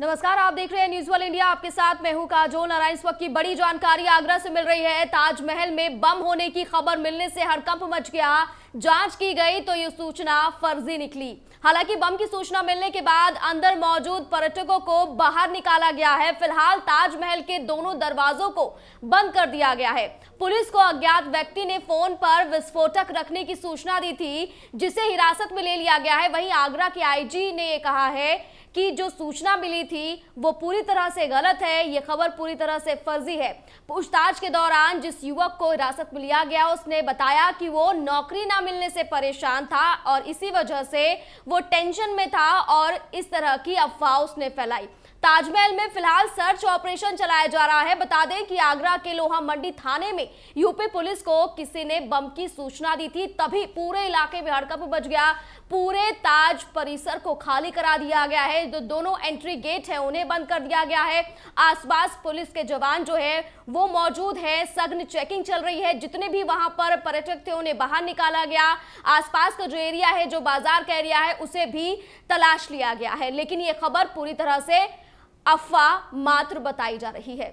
नमस्कार आप देख रहे हैं न्यूज वन इंडिया आपके साथ मैं हूं काजो नारायण स्वक की बड़ी जानकारी आगरा से मिल रही है ताजमहल में बम होने की खबर मिलने से हड़कंप मच गया जांच की गई तो ये सूचना फर्जी निकली हालांकि बम की सूचना मिलने के बाद अंदर मौजूद पर्यटकों को बाहर निकाला गया है फिलहाल ताजमहल के दोनों दरवाजों को बंद कर दिया गया है पुलिस को अज्ञात व्यक्ति ने फोन पर विस्फोटक रखने की सूचना दी थी जिसे हिरासत में ले लिया गया है वही आगरा के आई ने कहा है कि जो सूचना मिली थी वो पूरी तरह से गलत है ये खबर पूरी तरह से फर्जी है पूछताछ के दौरान जिस युवक को हिरासत में लिया गया उसने बताया कि वो नौकरी ना मिलने से परेशान था और इसी वजह से वो टेंशन में था और इस तरह की अफवाह उसने फैलाई ताजमहल में फिलहाल सर्च ऑपरेशन चलाया जा रहा है बता दें कि आगरा के लोहा मंडी थाने में यूपी पुलिस को किसी ने बम की सूचना दी थी तभी पूरे इलाके में हड़कप बच गया पूरे ताज परिसर को खाली करा दिया गया है जो दोनों एंट्री गेट है उन्हें बंद कर दिया गया है आसपास पुलिस के जवान जो है वो मौजूद है सघन चेकिंग चल रही है जितने भी वहां पर पर्यटक थे उन्हें बाहर निकाला गया आसपास का जो एरिया है जो बाजार का एरिया है उसे भी तलाश लिया गया है लेकिन ये खबर पूरी तरह से अफवाह मात्र बताई जा रही है